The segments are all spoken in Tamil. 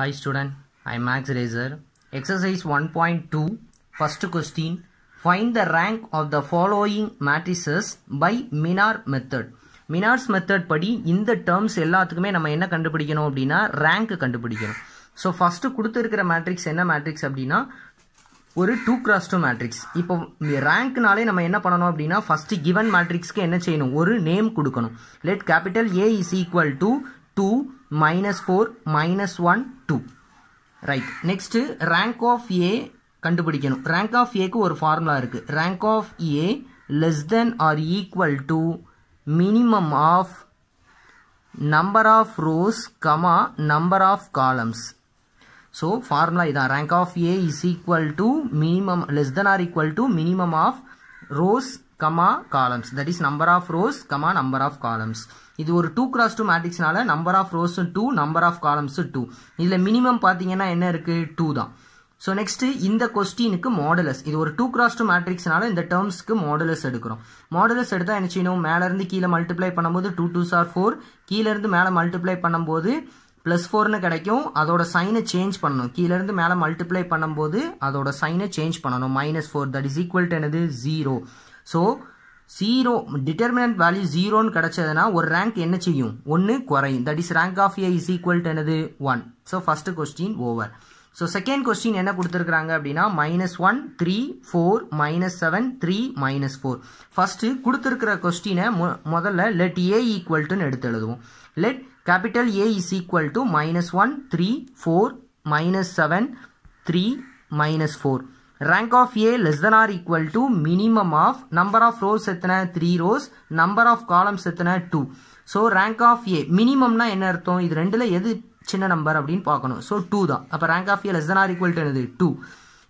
Hi I max racer Max one point two first question Find the rank of the following matrices by minor method minors method படி இந்த டேர்ம்ஸ் எல்லாத்துக்குமே நம்ம என்ன கண்டுபிடிக்கணும் அப்படின்னா ரேங்க் கண்டுபிடிக்கணும் ஸோ ஃபஸ்ட்டு கொடுத்துருக்கிற மேட்ரிக்ஸ் என்ன மேட்ரிக்ஸ் அப்படின்னா ஒரு டூ கிராஸ் டூ மேட்ரிக்ஸ் இப்போ ரேங்க்னாலே நம்ம என்ன பண்ணணும் அப்படின்னா ஃபஸ்ட்டு கிவன் மேட்ரிக்ஸ்க்கு என்ன செய்யணும் ஒரு நேம் கொடுக்கணும் let capital A is equal to two minus 4, minus 1, 2. Right next rank of A கண்டுபிடிக்கணும் ரேங்க் ஆஃப் ஏக்கு ஒரு ஃபார்முலா இருக்குது rank of A less than or equal to minimum of number of rows comma number of columns so formula இதான் rank of A is equal to minimum less than or equal to minimum of rows comma columns that is number of rows comma number of columns இது ஒரு டூ கிராஸ் டூ மேட்ரிக்ஸ்னால நம்பர் ஆஃப் ரோஸும் டூ நம்பர் ஆஃப் காலம்ஸும் டூ இதில் மினிமம் பார்த்தீங்கன்னா என்ன இருக்குது டூ தான் ஸோ நெக்ஸ்ட் இந்த கொஸ்டினுக்கு மாடலஸ் இது ஒரு டூ கிராஸ் டூ மேட்ரிக்ஸ்னால இந்த டேர்ம்ஸ்க்கு மாடலஸ் எடுக்கிறோம் மாடலஸ் எடுத்தால் என்ன செய்யணும் மேலேருந்து கீழே மல்டிப்ளை பண்ணும்போது டூ டூ சார் ஃபோர் இருந்து மேலே மல்டிப்ளை பண்ணும்போது ப்ளஸ் ஃபோர்னு கிடைக்கும் அதோட சைனை சேஞ்ச் பண்ணணும் கீழே இருந்து மேலே மல்டிப்ளை பண்ணும்போது அதோட சைனை சேஞ்ச் பண்ணணும் minus four that is equal to எனது zero so zero determinant value ஜீரோன்னு கிடச்சதுன்னா ஒரு ரேங்க் என்ன செய்யும் ஒன்று குறையும் that is rank of A is equal to எனது one so first question over so second question என்ன கொடுத்துருக்குறாங்க அப்படின்னா minus one three four minus seven three minus four first கொடுத்துருக்குற கொஸ்டினை மொ முதல்ல லெட் ஏ ஈக்குவல்ட்டுன்னு எடுத்து எழுதுவோம் let capital A is equal to minus one three four minus seven three minus four rank of A less than or equal to minimum of number of rows எத்தனை 3 rows number of columns எத்தனை 2 so rank of A minimumனா என்ன அர்த்தம் இது ரெண்டுல எது சின்ன நம்பர் அப்படின்னு பார்க்கணும் ஸோ டூ தான் அப்போ rank of A less than or equal to என்னது டூ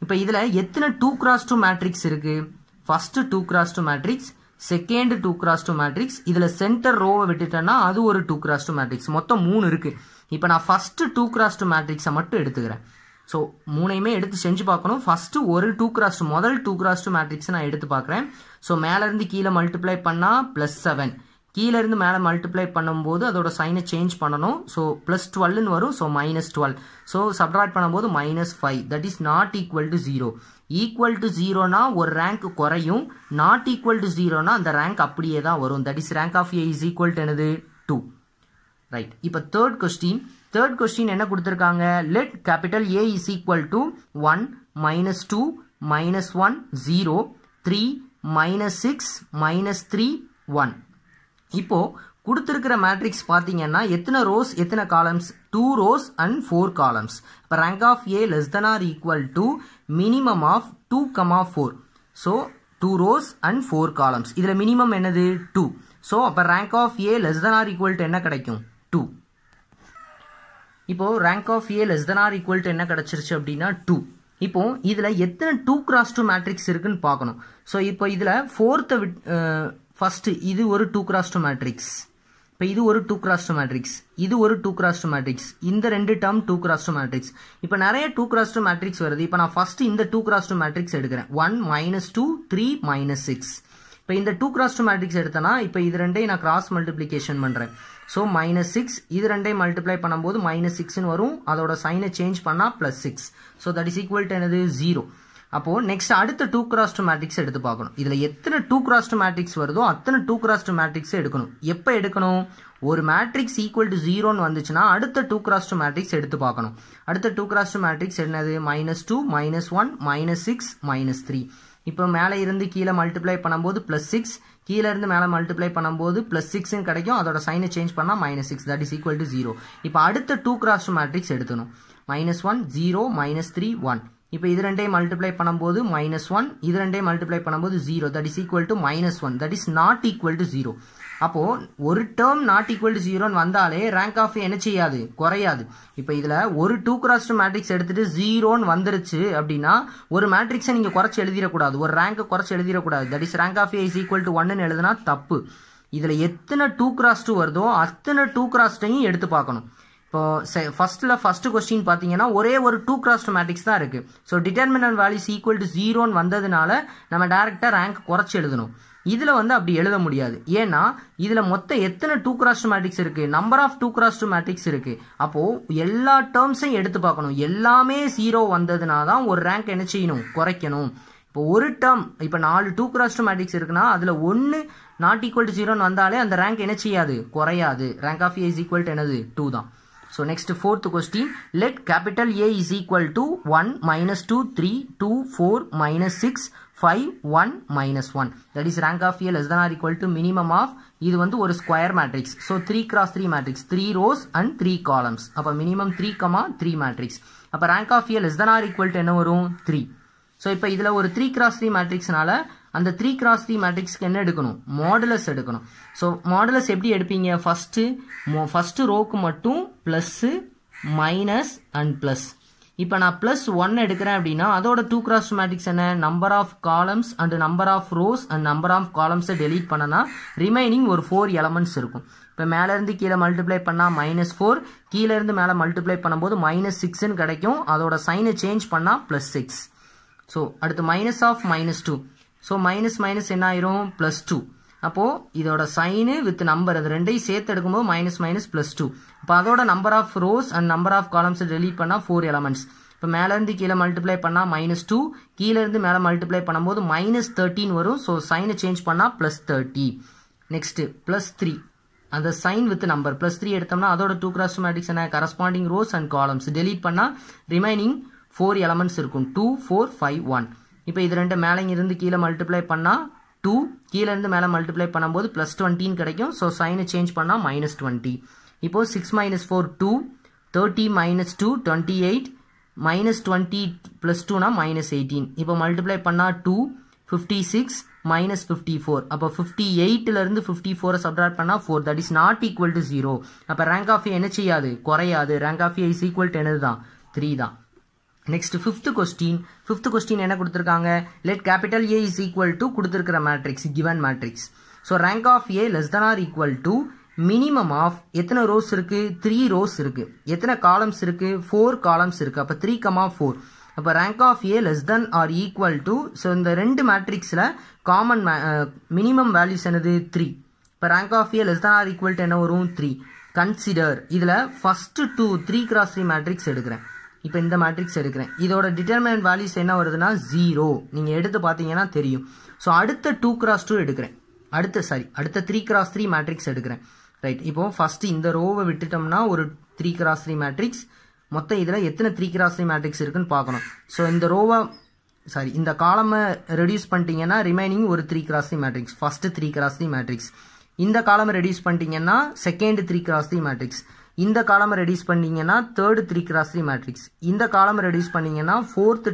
இப்போ இதில் எத்தனை டூ கிராஸ் டூ மேட்ரிக்ஸ் இருக்குது first two cross two matrix second two cross two matrix இதில் சென்டர் ரோவை விட்டுட்டேன்னா அது ஒரு டூ கிராஸ் டூ மேட்ரிக்ஸ் மொத்தம் மூணு இருக்குது இப்போ நான் ஃபஸ்ட்டு டூ கிராஸ் டூ மேட்ரிக்ஸை மட்டும் எடுத்துக்கிறேன் ஸோ மூணையுமே எடுத்து செஞ்சு பார்க்கணும் ஃபஸ்ட்டு ஒரு டூ கிராஸ் டூ முதல் டூ கிராஸ் டூ மேட்ரிக்ஸ் நான் எடுத்து பார்க்குறேன் ஸோ மேலேருந்து கீழே மல்டிப்ளை பண்ணால் ப்ளஸ் செவன் கீழேருந்து மேலே மல்டிப்ளை பண்ணும்போது அதோட சைனை சேஞ்ச் பண்ணணும் ஸோ ப்ளஸ் டுவெல்னு வரும் so minus twelve so subtract பண்ணும்போது minus five that is not equal to zero equal to ஜீரோனா ஒரு ரேங்க் குறையும் நாட் ஈக்குவல் டு ஜீரோனா அந்த ரேங்க் அப்படியே தான் வரும் that is rank of A is equal to எனது டூ ரைட் இப்போ தேர்ட் கொஸ்டின் தேர்ட் கொஸ்டின் என்ன கொடுத்துருக்காங்க let capital A is equal to one minus two minus one zero three minus six minus three one இப்போது கொடுத்துருக்கிற மேட்ரிக்ஸ் பார்த்தீங்கன்னா எத்தனை ரோஸ் எத்தனை columns two rows and four columns இப்போ rank of A less than or equal to minimum of two comma four so two rows and four columns இதில் மினிமம் என்னது டூ ஸோ அப்போ rank of A less than or equal to என்ன கிடைக்கும் டூ இப்போது rank of A less than or equal to என்ன கிடச்சிருச்சு அப்படின்னா டூ இப்போ இதில் எத்தனை டூ cross 2 மேட்ரிக்ஸ் இருக்குன்னு பார்க்கணும் ஸோ இப்போ இதில் 4th விட் ஃபஸ்ட்டு இது ஒரு டூ cross 2 மேட்ரிக்ஸ் இப்போ இது ஒரு டூ cross 2 மேட்ரிக்ஸ் இது ஒரு டூ cross 2 மேட்ரிக்ஸ் இந்த ரெண்டு term டூ cross 2 மேட்ரிக்ஸ் இப்போ நிறைய டூ cross 2 மேட்ரிக்ஸ் வருது இப்போ நான் first இந்த டூ cross 2 மேட்ரிக்ஸ் எடுக்கிறேன் one minus two three minus six இப்போ இந்த டூ cross 2 மேட்ரிக்ஸ் எடுத்தேன்னா இப்போ இது 2 நான் கிராஸ் மல்டிப்ளிகேஷன் பண்ணுறேன் ஸோ மைனஸ் சிக்ஸ் இது ரெண்டையும் மல்டிப்ளை பண்ணும்போது மைனஸ் சிக்ஸ்னு வரும் அதோட சைனை சேஞ்ச் பண்ணால் plus six so that is equal to என்னது ஜீரோ அப்போது நெக்ஸ்ட் அடுத்த டூ கிராஸ் மேட்ரிக்ஸ் எடுத்து பார்க்கணும் இதில் எத்தனை டூ கிராஸ் மேட்ரிக்ஸ் வருதோ அத்தனை டூ கிராஸ் டூ மேட்ரிக்ஸ் எடுக்கணும் எப்போ எடுக்கணும் ஒரு மேட்ரிக்ஸ் ஈக்குவல் டு ஜீரோன்னு வந்துச்சுன்னா அடுத்த டூ கிராஸ் மேட்ரிக்ஸ் எடுத்து பார்க்கணும் அடுத்த டூ கிராஸ் மேட்ரிக்ஸ் என்னது minus two minus one minus six minus three இப்போ மேலே இருந்து கீழே மல்டிப்ளை பண்ணும்போது ப்ளஸ் சிக்ஸ் கீழே இருந்து மேலே மல்டிப்ளை பண்ணும்போது ப்ளஸ் சிக்ஸ்னு கிடைக்கும் அதோட சைனை சேஞ்ச் பண்ணால் minus six that is equal to zero இப்போ அடுத்த டூ கிராஸ் மேட்ரிக்ஸ் எடுத்தணும் minus one zero minus three one இப்போ இது ரெண்டையும் மல்டிப்ளை பண்ணும்போது மைனஸ் ஒன் இது ரெண்டையும் மல்டிப்ளை பண்ணும்போது zero that is equal to minus one that is not equal to zero அப்போது ஒரு டேர்ம் நாட் ஈக்குவல் டு ஜீரோன்னு வந்தாலே ரேங்க் ஆஃப் என்ன செய்யாது குறையாது இப்போ இதில் ஒரு டூ கிராஸ் டூ மேட்ரிக்ஸ் எடுத்துகிட்டு ஜீரோன்னு வந்துருச்சு அப்படின்னா ஒரு மேட்ரிக்ஸை நீங்கள் குறைச்சி எழுதிடக்கூடாது ஒரு ரேங்கை குறைச்சி எழுதிடக்கூடாது that is rank of A is equal to ஒன்னு எழுதுனா தப்பு இதில் எத்தனை டூ கிராஸ் டூ வருதோ அத்தனை டூ கிராஸ் எடுத்து பார்க்கணும் இப்போ ஃபஸ்ட்டில் ஃபஸ்ட்டு கொஸ்டின் பார்த்தீங்கன்னா ஒரே ஒரு டூ கிராஸ் மேட்ரிக்ஸ் தான் இருக்குது so determinant values equal to ஜீரோன்னு வந்ததுனால நம்ம டேரெக்டாக ரேங்க் குறைச்சி எழுதணும் இதில் வந்து அப்படி எழுத முடியாது ஏன்னா இதில் மொத்தம் எத்தனை டூ கிராஸ் மேட்ரிக்ஸ் இருக்குது number of two cross two matrix இருக்குது அப்போது எல்லா டேர்ம்ஸையும் எடுத்து பார்க்கணும் எல்லாமே ஜீரோ வந்ததுனா தான் ஒரு ரேங்க் என்ன செய்யணும் குறைக்கணும் இப்போ ஒரு டேர்ம் இப்போ நாலு டூ கிராஸ் டூ மேட்ரிக்ஸ் இருக்குன்னா அதில் ஒன்று நாட் ஈக்குவல் டு ஜீரோன்னு வந்தாலே அந்த ரேங்க் என்ன செய்யாது குறையாது rank of A's is equal to என்னது டூ தான் So next fourth question, let capital A is equal to 1 minus 2, 3, 2, 4, minus 6, 5, 1, minus 1. That is rank of A less than or equal to minimum of, இது வந்து ஒரு square matrix. So 3 cross 3 matrix, 3 rows and 3 columns. அப்பா minimum 3, 3 matrix. அப்பா rank of A less than or equal to என்ன வரும் 3. So இப்ப இதில ஒரு 3 cross 3 matrix matrixனால, அந்த த்ரீ கிராஸ் த்ரீ மேட்ரிக்ஸ்க்கு என்ன எடுக்கணும் மாடுலஸ் எடுக்கணும் ஸோ மாடுலஸ் எப்படி எடுப்பீங்க ஃபஸ்ட்டு மோ ஃபஸ்ட்டு ரோக்கு மட்டும் ப்ளஸ்ஸு மைனஸ் அண்ட் ப்ளஸ் இப்போ நான் ப்ளஸ் ஒன் எடுக்கிறேன் அப்படின்னா அதோட டூ கிராஸ் மேட்ரிக்ஸ் என்ன number of columns and number of rows and number of காலம்ஸை டெலீட் பண்ணனா ரிமைனிங் ஒரு ஃபோர் எலமெண்ட்ஸ் இருக்கும் இப்போ மேலேருந்து கீழே மல்டிப்ளை பண்ணால் மைனஸ் ஃபோர் கீழேருந்து மேலே மல்டிப்ளை பண்ணும்போது மைனஸ் சிக்ஸ்ன்னு கிடைக்கும் அதோட சைனை சேஞ்ச் பண்ணால் ப்ளஸ் சிக்ஸ் ஸோ அடுத்து minus of minus two so minus minus என்ன ஆயிரும் ப்ளஸ் டூ அப்போது இதோட சைனு வித் நம்பர் அது ரெண்டையும் சேர்த்து எடுக்கும்போது மைனஸ் மைனஸ் ப்ளஸ் டூ இப்போ அதோட number of rows and number of columns delete பண்ணால் ஃபோர் எலமெண்ட்ஸ் இப்போ மேலேருந்து கீழே மல்டிப்ளை பண்ணால் மைனஸ் டூ கீழேருந்து மேலே மல்டிப்ளை பண்ணும்போது மைனஸ் தேர்ட்டின் வரும் ஸோ சைனை சேஞ்ச் பண்ணால் plus thirty next plus three அந்த sign with number plus three எடுத்தோம்னா அதோட டூ கிராஸ் மேட்ரிக்ஸ் என்ன corresponding rows and columns delete பண்ணால் ரிமைனிங் ஃபோர் எலமெண்ட்ஸ் இருக்கும் டூ ஃபோர் ஃபைவ் ஒன் இப்போ இது ரெண்டு இருந்து கீழே மல்டிப்ளை பண்ணால் டூ கீழேருந்து மேலே மல்டிப்ளை பண்ணும்போது ப்ளஸ் டுவெண்ட்டின்னு கிடைக்கும் ஸோ சைனை சேஞ்ச் பண்ணால் மைனஸ் டுவெண்ட்டி இப்போது six minus four two thirty minus two twenty eight minus twenty plus டூனா மைனஸ் எயிட்டீன் இப்போ மல்டிப்ளை பண்ணால் two fifty six minus fifty four அப்போ ஃபிஃப்டி எயிட்டிலேருந்து ஃபிஃப்டி ஃபோரை சப்ராக்ட் பண்ணால் four that is not equal to zero அப்போ ரேங்க் ஆஃப் என்ன செய்யாது குறையாது rank of is equal to என்னது தான் த்ரீ தான் next fifth question fifth question என்ன கொடுத்துருக்காங்க let capital A is equal to கொடுத்துருக்கிற matrix given matrix so rank of A less than or equal to minimum of எத்தனை ரோஸ் இருக்குது த்ரீ ரோஸ் இருக்குது எத்தனை காலம்ஸ் இருக்குது ஃபோர் காலம்ஸ் இருக்குது அப்போ த்ரீ கமா ஃபோர் அப்போ rank of A less than or equal to so இந்த ரெண்டு மேட்ரிக்ஸில் காமன் மினிமம் வேல்யூஸ் என்னது த்ரீ இப்போ rank of A less than or equal to என்ன வரும் த்ரீ கன்சிடர் இதில் first two three cross three matrix எடுக்கிறேன் இப்போ இந்த மேட்ரிக்ஸ் எடுக்கிறேன் இதோட டிட்டர்மினன்ட் வேல்யூஸ் என்ன வருதுன்னா ஜீரோ நீங்கள் எடுத்து பார்த்தீங்கன்னா தெரியும் ஸோ அடுத்த டூ கிராஸ் டூ எடுக்கிறேன் அடுத்த சாரி அடுத்த த்ரீ கிராஸ் த்ரீ மேட்ரிக்ஸ் எடுக்கிறேன் ரைட் இப்போ ஃபஸ்ட்டு இந்த ரோவை விட்டுட்டோம்னா ஒரு த்ரீ கிராஸ் த்ரீ மேட்ரிக்ஸ் மொத்தம் இதில் எத்தனை த்ரீ கிராஸ் த்ரீ மேட்ரிக்ஸ் இருக்குன்னு பார்க்கணும் ஸோ இந்த ரோவை சாரி இந்த காலமை ரெடியூஸ் பண்ணிட்டீங்கன்னா ரிமைனிங் ஒரு three cross three matrix first three cross three matrix இந்த காலமை ரெடியூஸ் பண்ணிட்டீங்கன்னா second three cross three matrix இந்த காலம் ரெடியூஸ் பண்ணிங்கன்னா third three cross three matrix இந்த காலம் ரெடியூஸ் பண்ணிங்கன்னா fourth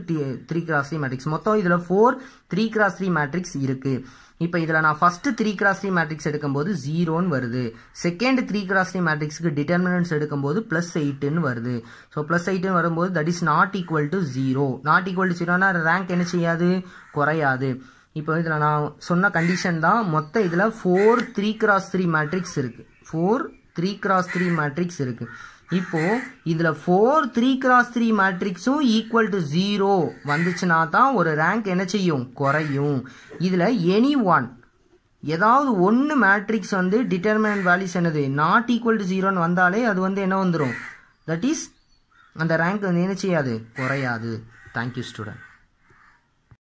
three cross three matrix மொத்தம் இதில் four three cross three matrix இருக்குது இப்போ இதில் நான் first three cross three matrix எடுக்கும்போது ஜீரோன்னு வருது செகண்ட் த்ரீ கிராஸ் த்ரீ மேட்ரிக்ஸுக்கு டிட்டர்மினன்ஸ் எடுக்கும்போது ப்ளஸ் எயிட்டுன்னு வருது ஸோ ப்ளஸ் எயிட்டுன்னு வரும்போது that is not equal to zero not equal to ஜீரோனா ரேங்க் என்ன செய்யாது குறையாது இப்போ இதில் நான் சொன்ன கண்டிஷன் தான் மொத்தம் இதில் four three cross three matrix இருக்குது four three cross three matrix இருக்குது இப்போது இதில் ஃபோர் த்ரீ கிராஸ் த்ரீ மேட்ரிக்ஸும் ஈக்குவல் டு ஜீரோ வந்துச்சுன்னா தான் ஒரு ரேங்க் என்ன செய்யும் குறையும் இதில் எனி ஒன் ஏதாவது ஒன்று மேட்ரிக்ஸ் வந்து டிட்டர்மினன்ட் வேல்யூஸ் என்னது நாட் ஈக்குவல் டு ஜீரோன்னு வந்தாலே அது வந்து என்ன வந்துடும் தட் இஸ் அந்த ரேங்க் வந்து என்ன செய்யாது குறையாது தேங்க்யூ ஸ்டூடெண்ட்